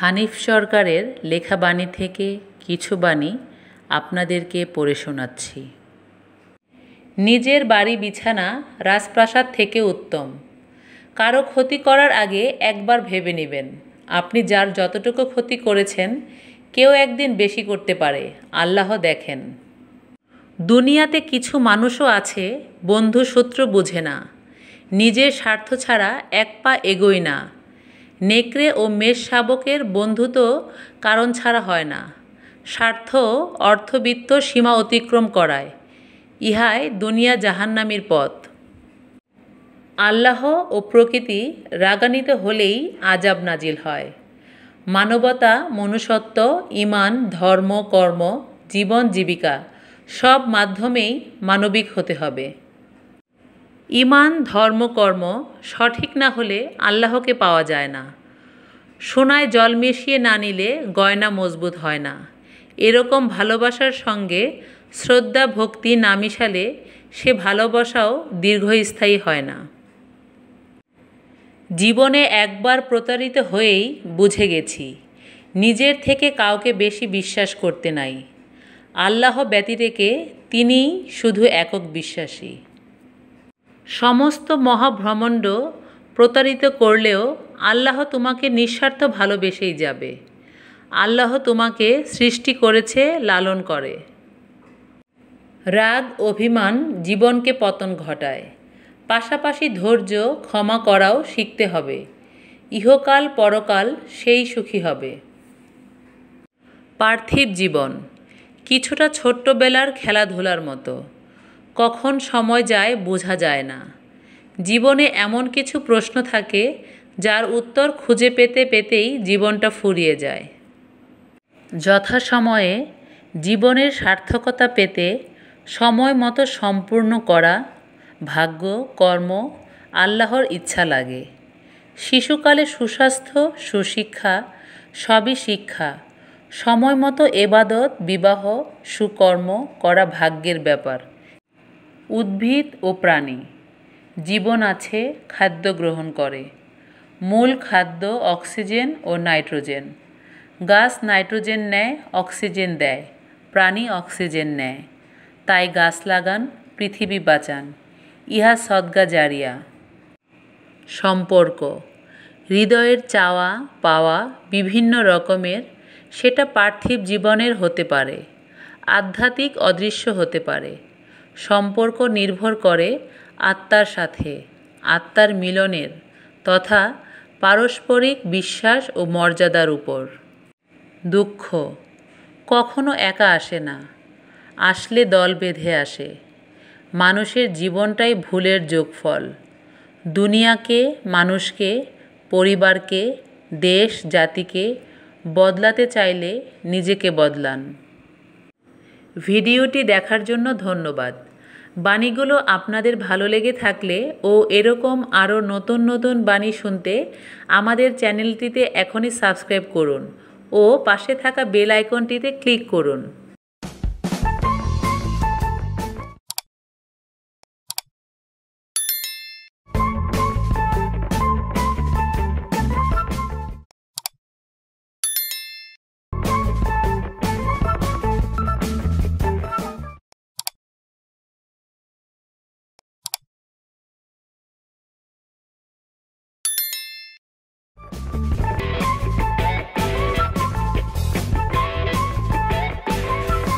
হানিফ সরকারের লেখা বাণী থেকে কিছু বাণী আপনাদেরকে পড়ে শোনাচ্ছি নিজের বাড়ি বিছানা রাজপ্রাসাদ থেকে উত্তম কারো ক্ষতি করার আগে একবার ভেবে নেবেন আপনি যার যতটুকু ক্ষতি করেছেন কেউ একদিন বেশি করতে পারে আল্লাহ দেখেন দুনিয়াতে কিছু মানুষও আছে বন্ধু শত্রু বোঝে না নিজের স্বার্থ ছাড়া এক পা এগোয় না নেকড়ে ও মেষ শাবকের বন্ধুত্ব কারণ ছাড়া হয় না স্বার্থ অর্থবিত্ত সীমা অতিক্রম করায় ইহাই দুনিয়া জাহান্নামির পথ আল্লাহ ও প্রকৃতি রাগান্বিত হলেই আজাব নাজিল হয় মানবতা মনুষত্ব ইমান ধর্ম কর্ম জীবন জীবিকা সব মাধ্যমেই মানবিক হতে হবে ইমান ধর্মকর্ম সঠিক না হলে আল্লাহকে পাওয়া যায় না সোনায় জল মিশিয়ে না নিলে গয়না মজবুত হয় না এরকম ভালোবাসার সঙ্গে শ্রদ্ধা ভক্তি না মিশালে সে ভালোবাসাও দীর্ঘস্থায়ী হয় না জীবনে একবার প্রতারিত হয়েই বুঝে গেছি নিজের থেকে কাউকে বেশি বিশ্বাস করতে নাই আল্লাহ ব্যতিরেকে তিনিই শুধু একক বিশ্বাসী সমস্ত মহাভ্রমণ্ড প্রতারিত করলেও আল্লাহ তোমাকে নিঃস্বার্থ ভালোবেসেই যাবে আল্লাহ তোমাকে সৃষ্টি করেছে লালন করে রাগ অভিমান জীবনকে পতন ঘটায় পাশাপাশি ধৈর্য ক্ষমা করাও শিখতে হবে ইহকাল পরকাল সেই সুখী হবে পার্থিব জীবন কিছুটা ছোট্টবেলার খেলাধুলার মতো কখন সময় যায় বোঝা যায় না জীবনে এমন কিছু প্রশ্ন থাকে যার উত্তর খুঁজে পেতে পেতেই জীবনটা ফুরিয়ে যায় যথাসময়ে জীবনের সার্থকতা পেতে সময় মতো সম্পূর্ণ করা ভাগ্য কর্ম আল্লাহর ইচ্ছা লাগে শিশুকালে সুস্বাস্থ্য সুশিক্ষা সবই শিক্ষা সময় মতো এবাদত বিবাহ সুকর্ম করা ভাগ্যের ব্যাপার উদ্ভিদ ও প্রাণী জীবন আছে খাদ্য গ্রহণ করে মূল খাদ্য অক্সিজেন ও নাইট্রোজেন গাছ নাইট্রোজেন নেয় অক্সিজেন দেয় প্রাণী অক্সিজেন নেয় তাই গাছ লাগান পৃথিবী বাঁচান ইহা সদ্গা জারিয়া সম্পর্ক হৃদয়ের চাওয়া পাওয়া বিভিন্ন রকমের সেটা পার্থিব জীবনের হতে পারে আধ্যাত্মিক অদৃশ্য হতে পারে সম্পর্ক নির্ভর করে আত্মার সাথে আত্মার মিলনের তথা পারস্পরিক বিশ্বাস ও মর্যাদার উপর দুঃখ কখনো একা আসে না আসলে দল বেঁধে আসে মানুষের জীবনটাই ভুলের যোগফল দুনিয়াকে মানুষকে পরিবারকে দেশ জাতিকে বদলাতে চাইলে নিজেকে বদলান ভিডিওটি দেখার জন্য ধন্যবাদ বাণীগুলো আপনাদের ভালো লেগে থাকলে ও এরকম আরও নতুন নতুন বাণী শুনতে আমাদের চ্যানেলটিতে এখনই সাবস্ক্রাইব করুন ও পাশে থাকা বেল আইকনটিতে ক্লিক করুন